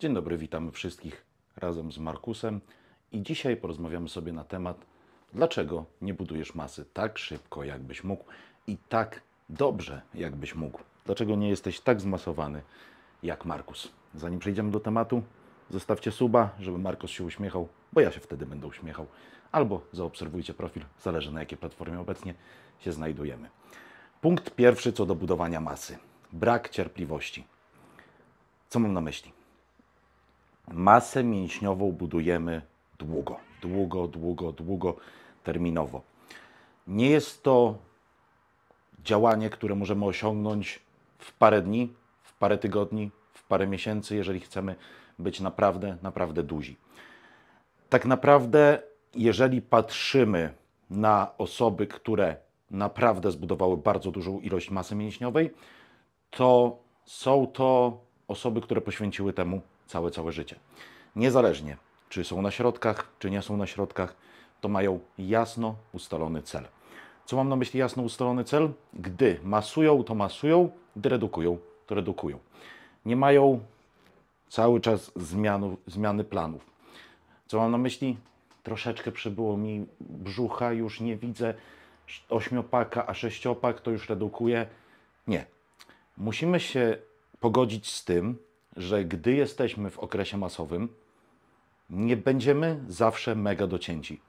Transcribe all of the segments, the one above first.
Dzień dobry, witamy wszystkich razem z Markusem i dzisiaj porozmawiamy sobie na temat, dlaczego nie budujesz masy tak szybko, jakbyś mógł i tak dobrze, jakbyś mógł. Dlaczego nie jesteś tak zmasowany jak Markus? Zanim przejdziemy do tematu, zostawcie suba, żeby Markus się uśmiechał, bo ja się wtedy będę uśmiechał. Albo zaobserwujcie profil, zależy na jakiej platformie obecnie się znajdujemy. Punkt pierwszy co do budowania masy. Brak cierpliwości. Co mam na myśli? masę mięśniową budujemy długo, długo, długo, długo terminowo. Nie jest to działanie, które możemy osiągnąć w parę dni, w parę tygodni, w parę miesięcy, jeżeli chcemy być naprawdę, naprawdę duzi. Tak naprawdę, jeżeli patrzymy na osoby, które naprawdę zbudowały bardzo dużą ilość masy mięśniowej, to są to osoby, które poświęciły temu całe, całe życie. Niezależnie, czy są na środkach, czy nie są na środkach, to mają jasno ustalony cel. Co mam na myśli jasno ustalony cel? Gdy masują, to masują, gdy redukują, to redukują. Nie mają cały czas zmianu, zmiany planów. Co mam na myśli? Troszeczkę przybyło mi brzucha, już nie widzę ośmiopaka, a sześciopak to już redukuje. Nie. Musimy się pogodzić z tym, że gdy jesteśmy w okresie masowym, nie będziemy zawsze mega docięci.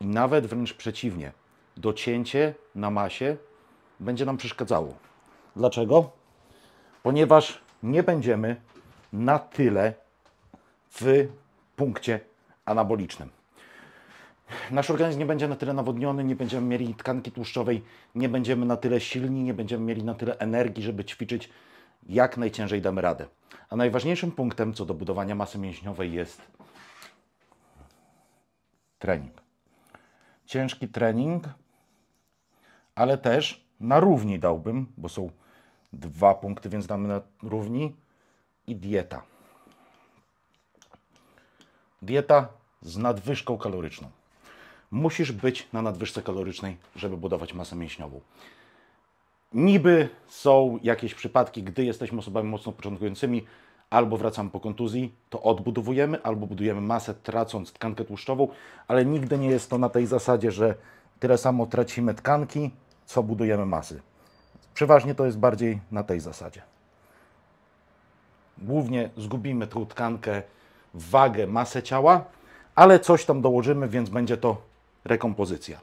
I nawet wręcz przeciwnie, docięcie na masie będzie nam przeszkadzało. Dlaczego? Ponieważ nie będziemy na tyle w punkcie anabolicznym. Nasz organizm nie będzie na tyle nawodniony, nie będziemy mieli tkanki tłuszczowej, nie będziemy na tyle silni, nie będziemy mieli na tyle energii, żeby ćwiczyć jak najciężej damy radę. A najważniejszym punktem co do budowania masy mięśniowej jest trening. Ciężki trening, ale też na równi dałbym, bo są dwa punkty, więc damy na równi i dieta. Dieta z nadwyżką kaloryczną. Musisz być na nadwyżce kalorycznej, żeby budować masę mięśniową. Niby są jakieś przypadki, gdy jesteśmy osobami mocno początkującymi, albo wracamy po kontuzji, to odbudowujemy, albo budujemy masę, tracąc tkankę tłuszczową, ale nigdy nie jest to na tej zasadzie, że tyle samo tracimy tkanki, co budujemy masy. Przeważnie to jest bardziej na tej zasadzie. Głównie zgubimy tą tkankę, wagę, masę ciała, ale coś tam dołożymy, więc będzie to rekompozycja.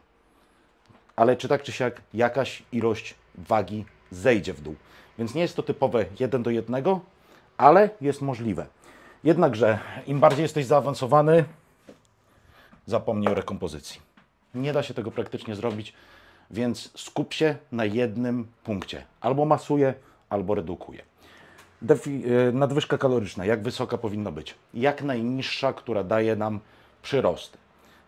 Ale czy tak czy siak, jakaś ilość wagi zejdzie w dół. Więc nie jest to typowe 1 do 1, ale jest możliwe. Jednakże im bardziej jesteś zaawansowany, zapomnij o rekompozycji. Nie da się tego praktycznie zrobić, więc skup się na jednym punkcie. Albo masuje, albo redukuje. Defi e, nadwyżka kaloryczna, jak wysoka powinna być? Jak najniższa, która daje nam przyrosty.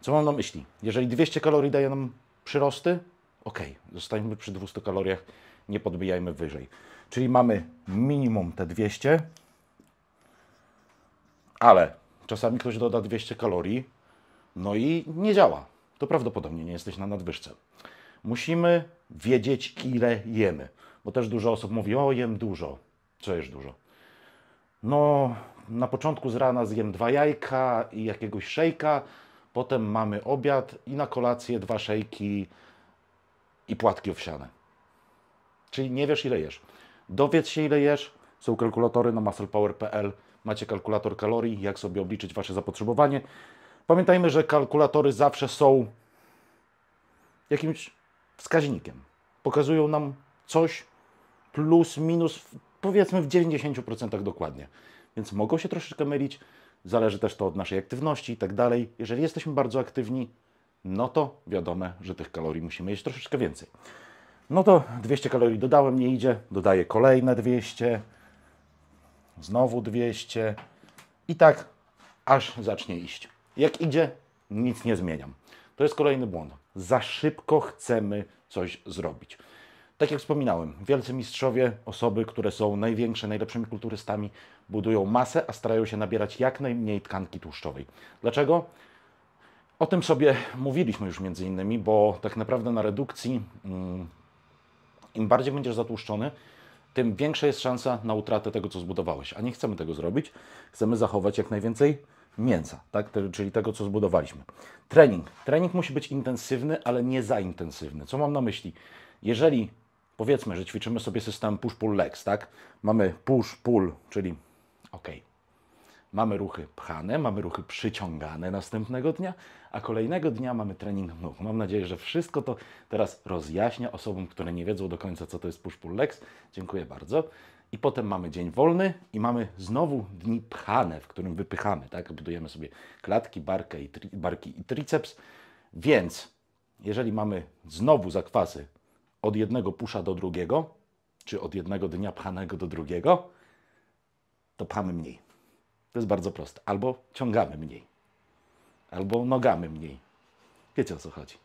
Co mam na myśli? Jeżeli 200 kalorii daje nam przyrosty, ok, zostańmy przy 200 kaloriach, nie podbijajmy wyżej. Czyli mamy minimum te 200, ale czasami ktoś doda 200 kalorii, no i nie działa. To prawdopodobnie nie jesteś na nadwyżce. Musimy wiedzieć, ile jemy, bo też dużo osób mówi: O, jem dużo. Co jest dużo? No, na początku z rana zjem dwa jajka i jakiegoś szejka, potem mamy obiad i na kolację dwa szejki i płatki owsiane. Czyli nie wiesz, ile jesz. Dowiedz się, ile jesz. Są kalkulatory na musclepower.pl. Macie kalkulator kalorii, jak sobie obliczyć Wasze zapotrzebowanie. Pamiętajmy, że kalkulatory zawsze są jakimś wskaźnikiem. Pokazują nam coś plus, minus, powiedzmy w 90% dokładnie. Więc mogą się troszeczkę mylić. Zależy też to od naszej aktywności i tak dalej. Jeżeli jesteśmy bardzo aktywni, no to wiadome, że tych kalorii musimy jeść troszeczkę więcej. No to 200 kalorii dodałem, nie idzie, dodaję kolejne 200, znowu 200 i tak aż zacznie iść. Jak idzie, nic nie zmieniam. To jest kolejny błąd. Za szybko chcemy coś zrobić. Tak jak wspominałem, wielcy mistrzowie, osoby, które są największe, najlepszymi kulturystami, budują masę, a starają się nabierać jak najmniej tkanki tłuszczowej. Dlaczego? O tym sobie mówiliśmy już między innymi, bo tak naprawdę na redukcji mm, im bardziej będziesz zatłuszczony, tym większa jest szansa na utratę tego, co zbudowałeś. A nie chcemy tego zrobić. Chcemy zachować jak najwięcej mięsa, tak? czyli tego, co zbudowaliśmy. Trening. Trening musi być intensywny, ale nie za intensywny. Co mam na myśli? Jeżeli powiedzmy, że ćwiczymy sobie system push-pull legs, tak? Mamy push-pull, czyli ok, Mamy ruchy pchane, mamy ruchy przyciągane następnego dnia, a kolejnego dnia mamy trening nóg. Mam nadzieję, że wszystko to teraz rozjaśnia osobom, które nie wiedzą do końca, co to jest push-pull legs. Dziękuję bardzo. I potem mamy dzień wolny i mamy znowu dni pchane, w którym wypychamy, tak? Budujemy sobie klatki, barkę i barki i triceps. Więc jeżeli mamy znowu zakwasy od jednego pusza do drugiego, czy od jednego dnia pchanego do drugiego, to pchamy mniej. To jest bardzo proste. Albo ciągamy mniej, albo nogamy mniej. Wiecie o co chodzi.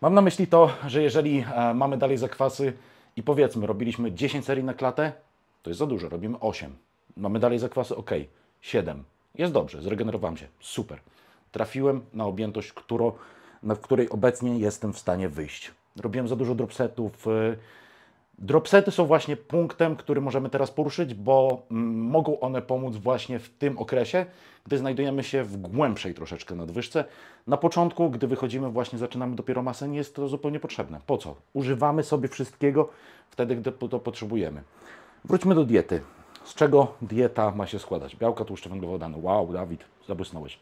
Mam na myśli to, że jeżeli e, mamy dalej zakwasy i powiedzmy robiliśmy 10 serii na klatę, to jest za dużo, robimy 8. Mamy dalej zakwasy, ok, 7. Jest dobrze, zregenerowałem się, super. Trafiłem na objętość, którą, na której obecnie jestem w stanie wyjść. Robiłem za dużo dropsetów, e, Dropsety są właśnie punktem, który możemy teraz poruszyć, bo mm, mogą one pomóc właśnie w tym okresie, gdy znajdujemy się w głębszej troszeczkę nadwyżce. Na początku, gdy wychodzimy, właśnie zaczynamy dopiero masę, nie jest to zupełnie potrzebne. Po co? Używamy sobie wszystkiego wtedy, gdy to potrzebujemy. Wróćmy do diety. Z czego dieta ma się składać? Białka, tłuszcze, węglowodany. Wow, Dawid, zabłysnąłeś.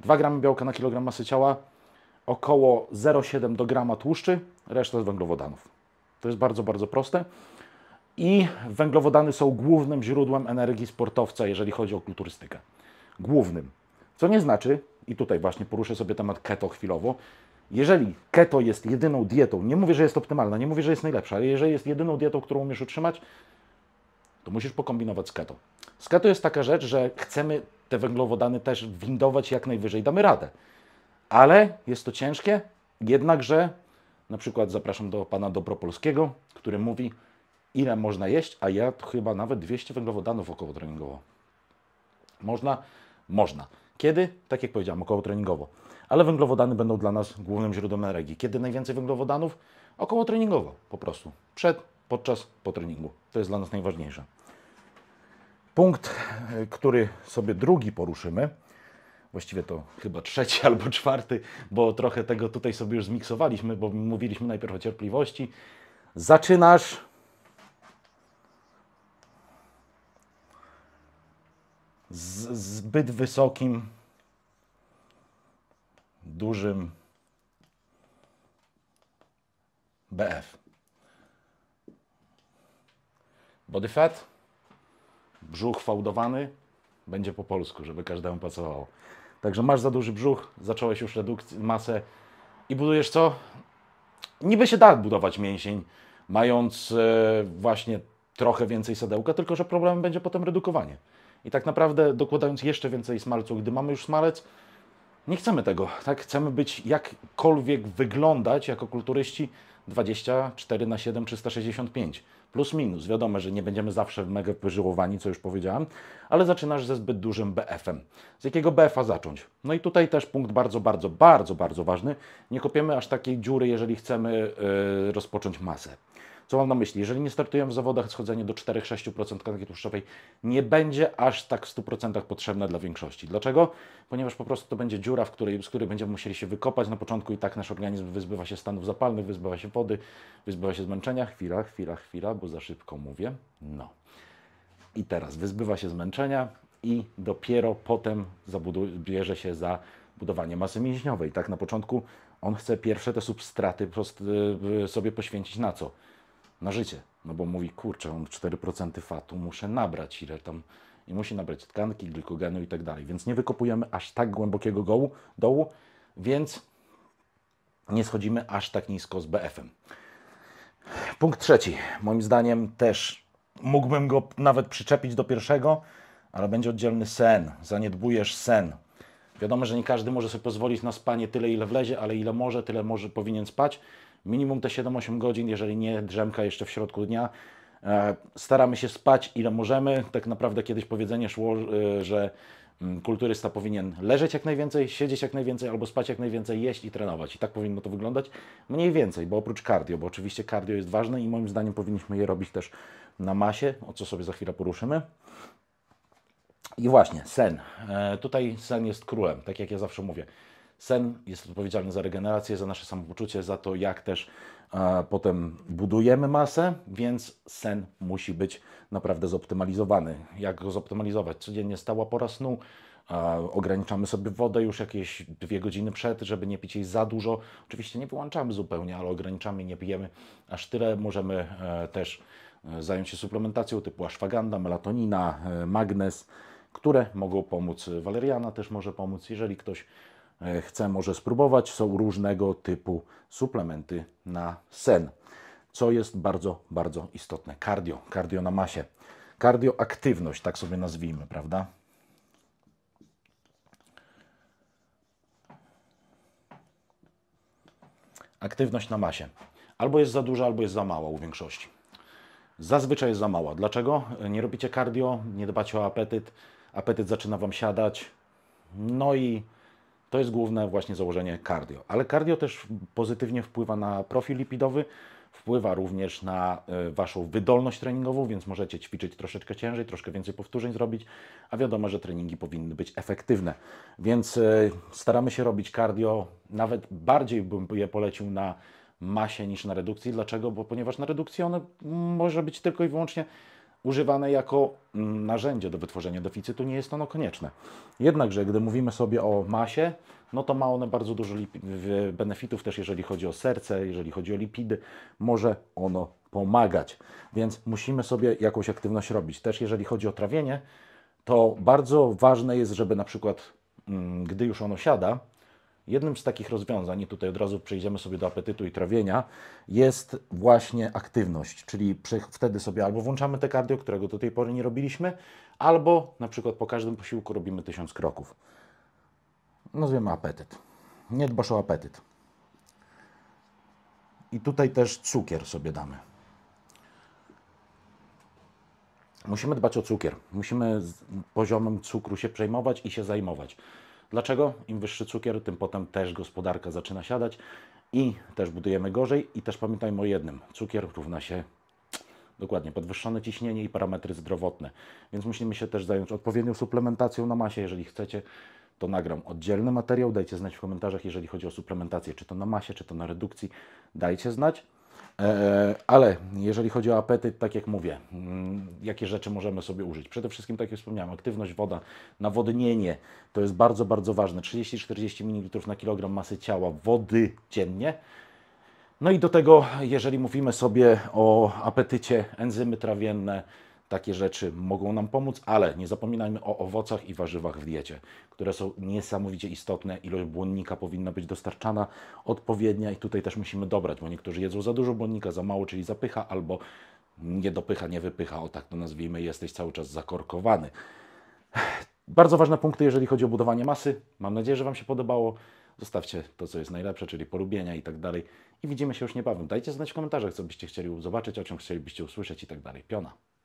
2 gramy białka na kilogram masy ciała, około 0,7 do grama tłuszczy, reszta z węglowodanów. To jest bardzo, bardzo proste. I węglowodany są głównym źródłem energii sportowca, jeżeli chodzi o kulturystykę. Głównym. Co nie znaczy, i tutaj właśnie poruszę sobie temat keto chwilowo, jeżeli keto jest jedyną dietą, nie mówię, że jest optymalna, nie mówię, że jest najlepsza, ale jeżeli jest jedyną dietą, którą umiesz utrzymać, to musisz pokombinować z keto. Z keto jest taka rzecz, że chcemy te węglowodany też windować jak najwyżej, damy radę. Ale jest to ciężkie, jednakże na przykład zapraszam do pana Dobropolskiego, który mówi, ile można jeść, a ja chyba nawet 200 węglowodanów około treningowo. Można? Można. Kiedy? Tak jak powiedziałem, około treningowo. Ale węglowodany będą dla nas głównym źródłem energii. Kiedy najwięcej węglowodanów? Około treningowo, po prostu. Przed, podczas, po treningu. To jest dla nas najważniejsze. Punkt, y, który sobie drugi poruszymy, właściwie to chyba trzeci albo czwarty, bo trochę tego tutaj sobie już zmiksowaliśmy, bo mówiliśmy najpierw o cierpliwości. Zaczynasz. Z, zbyt wysokim, dużym BF. Body fat, brzuch fałdowany, będzie po polsku, żeby każdemu pasowało. Także masz za duży brzuch, zacząłeś już redukcję, masę i budujesz co? Niby się da budować mięsień, mając e, właśnie trochę więcej sadełka, tylko że problemem będzie potem redukowanie. I tak naprawdę dokładając jeszcze więcej smalcu, gdy mamy już smalec, nie chcemy tego, tak? Chcemy być jakkolwiek wyglądać jako kulturyści 24 na 7, 365. Plus minus. Wiadomo, że nie będziemy zawsze mega wyżyłowani, co już powiedziałem, ale zaczynasz ze zbyt dużym BF-em. Z jakiego BF-a zacząć? No i tutaj też punkt bardzo, bardzo, bardzo, bardzo ważny. Nie kopiemy aż takiej dziury, jeżeli chcemy yy, rozpocząć masę. Co mam na myśli? Jeżeli nie startują w zawodach, schodzenie do 4-6% tkanki tłuszczowej nie będzie aż tak w 100% potrzebne dla większości. Dlaczego? Ponieważ po prostu to będzie dziura, w której, z której będziemy musieli się wykopać. Na początku i tak nasz organizm wyzbywa się stanów zapalnych, wyzbywa się wody, wyzbywa się zmęczenia. Chwila, chwila, chwila, bo za szybko mówię. No. I teraz wyzbywa się zmęczenia i dopiero potem bierze się za budowanie masy mięśniowej. Tak na początku on chce pierwsze te substraty y, y, sobie poświęcić na co? na życie. No bo mówi, kurczę, on 4% fatu, muszę nabrać ile tam i musi nabrać tkanki, glikogenu i tak dalej. Więc nie wykopujemy aż tak głębokiego gołu, dołu, więc nie schodzimy aż tak nisko z BF-em. Punkt trzeci. Moim zdaniem też mógłbym go nawet przyczepić do pierwszego, ale będzie oddzielny sen. Zaniedbujesz sen. Wiadomo, że nie każdy może sobie pozwolić na spanie tyle, ile wlezie, ale ile może, tyle może powinien spać minimum te 7-8 godzin, jeżeli nie drzemka jeszcze w środku dnia. E, staramy się spać ile możemy. Tak naprawdę kiedyś powiedzenie szło, e, że mm, kulturysta powinien leżeć jak najwięcej, siedzieć jak najwięcej, albo spać jak najwięcej, jeść i trenować. I tak powinno to wyglądać. Mniej więcej, bo oprócz cardio, bo oczywiście cardio jest ważne i moim zdaniem powinniśmy je robić też na masie, o co sobie za chwilę poruszymy. I właśnie, sen. E, tutaj sen jest królem, tak jak ja zawsze mówię. Sen jest odpowiedzialny za regenerację, za nasze samopoczucie, za to, jak też e, potem budujemy masę, więc sen musi być naprawdę zoptymalizowany. Jak go zoptymalizować? Codziennie stała pora snu, e, ograniczamy sobie wodę już jakieś dwie godziny przed, żeby nie pić jej za dużo. Oczywiście nie wyłączamy zupełnie, ale ograniczamy, nie pijemy aż tyle. Możemy e, też e, zająć się suplementacją typu ashwaganda, melatonina, magnez, które mogą pomóc. Waleriana też może pomóc, jeżeli ktoś E, chce, może spróbować. Są różnego typu suplementy na sen, co jest bardzo, bardzo istotne. Kardio, kardio na masie, kardioaktywność, tak sobie nazwijmy, prawda? Aktywność na masie. Albo jest za duża, albo jest za mała u większości. Zazwyczaj jest za mała. Dlaczego? E, nie robicie kardio, nie dbacie o apetyt, apetyt zaczyna Wam siadać, no i to jest główne właśnie założenie cardio. Ale cardio też pozytywnie wpływa na profil lipidowy, wpływa również na y, Waszą wydolność treningową, więc możecie ćwiczyć troszeczkę ciężej, troszkę więcej powtórzeń zrobić, a wiadomo, że treningi powinny być efektywne. Więc y, staramy się robić cardio, nawet bardziej bym je polecił na masie niż na redukcji. Dlaczego? Bo ponieważ na redukcji ono mm, może być tylko i wyłącznie używane jako mm, narzędzie do wytworzenia deficytu, nie jest ono konieczne. Jednakże, gdy mówimy sobie o masie, no to ma ono bardzo dużo benefitów też, jeżeli chodzi o serce, jeżeli chodzi o lipidy, może ono pomagać. Więc musimy sobie jakąś aktywność robić. Też jeżeli chodzi o trawienie, to bardzo ważne jest, żeby na przykład, mm, gdy już ono siada, Jednym z takich rozwiązań, i tutaj od razu przejdziemy sobie do apetytu i trawienia, jest właśnie aktywność, czyli wtedy sobie albo włączamy te kardio, którego do tej pory nie robiliśmy, albo na przykład po każdym posiłku robimy tysiąc kroków. Nazwiemy apetyt. Nie dbasz o apetyt. I tutaj też cukier sobie damy. Musimy dbać o cukier. Musimy poziomem cukru się przejmować i się zajmować. Dlaczego? Im wyższy cukier, tym potem też gospodarka zaczyna siadać i też budujemy gorzej. I też pamiętajmy o jednym: cukier równa się Dokładnie, podwyższone ciśnienie i parametry zdrowotne. Więc musimy się też zająć odpowiednią suplementacją na masie. Jeżeli chcecie, to nagram oddzielny materiał. Dajcie znać w komentarzach, jeżeli chodzi o suplementację, czy to na masie, czy to na redukcji. Dajcie znać. E, e, ale jeżeli chodzi o apetyt, tak jak mówię, mm, jakie rzeczy możemy sobie użyć? Przede wszystkim, tak jak wspomniałem, aktywność woda, nawodnienie to jest bardzo, bardzo ważne. 30-40 ml na kilogram masy ciała wody dziennie. No i do tego, jeżeli mówimy sobie o apetycie, enzymy trawienne, takie rzeczy mogą nam pomóc, ale nie zapominajmy o owocach i warzywach w diecie, które są niesamowicie istotne. Ilość błonnika powinna być dostarczana odpowiednia i tutaj też musimy dobrać, bo niektórzy jedzą za dużo błonnika, za mało, czyli zapycha albo nie dopycha, nie wypycha, o tak to nazwijmy, jesteś cały czas zakorkowany. Bardzo ważne punkty, jeżeli chodzi o budowanie masy. Mam nadzieję, że Wam się podobało. Zostawcie to, co jest najlepsze, czyli polubienia i tak dalej. I widzimy się już niebawem. Dajcie znać w komentarzach, co byście chcieli zobaczyć, o czym chcielibyście usłyszeć i tak dalej. Piona.